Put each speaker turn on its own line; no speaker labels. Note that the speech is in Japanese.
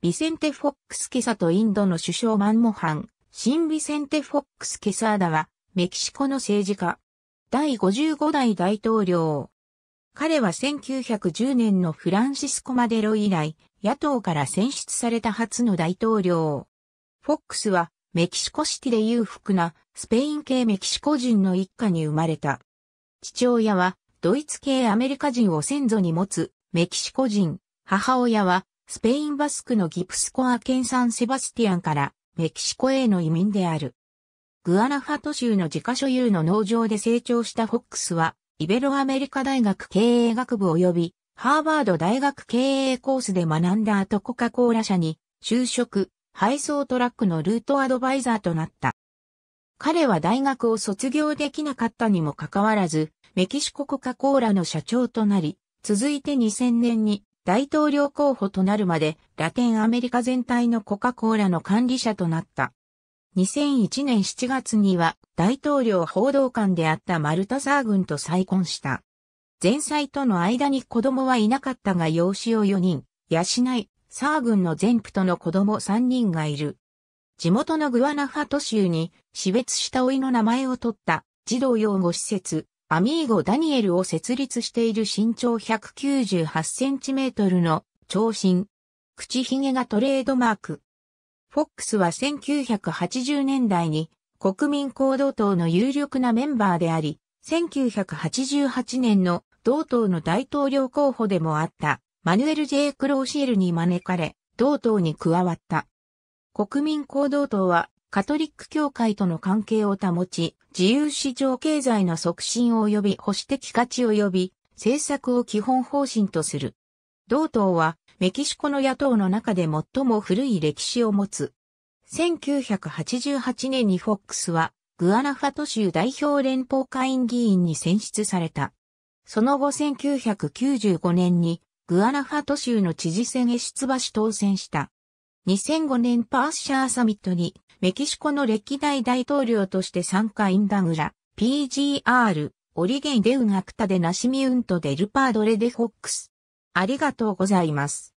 ビセンテ・フォックス・ケサとインドの首相マンモハン、新ビセンテ・フォックス・ケサーダは、メキシコの政治家。第55代大統領。彼は1910年のフランシスコ・マデロ以来、野党から選出された初の大統領。フォックスは、メキシコシティで裕福な、スペイン系メキシコ人の一家に生まれた。父親は、ドイツ系アメリカ人を先祖に持つ、メキシコ人。母親は、スペインバスクのギプスコア県サンセバスティアンからメキシコへの移民である。グアナファト州の自家所有の農場で成長したフォックスは、イベロアメリカ大学経営学部及び、ハーバード大学経営コースで学んだ後コカ・コーラ社に、就職、配送トラックのルートアドバイザーとなった。彼は大学を卒業できなかったにもかかわらず、メキシココカ・コーラの社長となり、続いて2000年に大統領候補となるまで、ラテンアメリカ全体のコカ・コーラの管理者となった。2001年7月には大統領報道官であったマルタサー軍と再婚した。前妻との間に子供はいなかったが養子を4人、養い、サー軍の全部との子供3人がいる。地元のグアナファト州に死別した老いの名前を取った児童養護施設アミーゴ・ダニエルを設立している身長1 9 8トルの長身、口ひげがトレードマーク。フォックスは1980年代に国民行動党の有力なメンバーであり、1988年の同党の大統領候補でもあったマヌエル・ジェイクローシエルに招かれ、同党に加わった。国民行動党はカトリック教会との関係を保ち、自由市場経済の促進及び保守的価値及び政策を基本方針とする。同党はメキシコの野党の中で最も古い歴史を持つ。1988年にフォックスはグアナファト州代表連邦会員議員に選出された。その後1995年にグアナファト州の知事選へ出馬し当選した。2005年パーシャーサミットに、メキシコの歴代大統領として参加インダグラ、PGR、オリゲンデウアクタでナシミウントデルパードレデフォックス。ありがとうございます。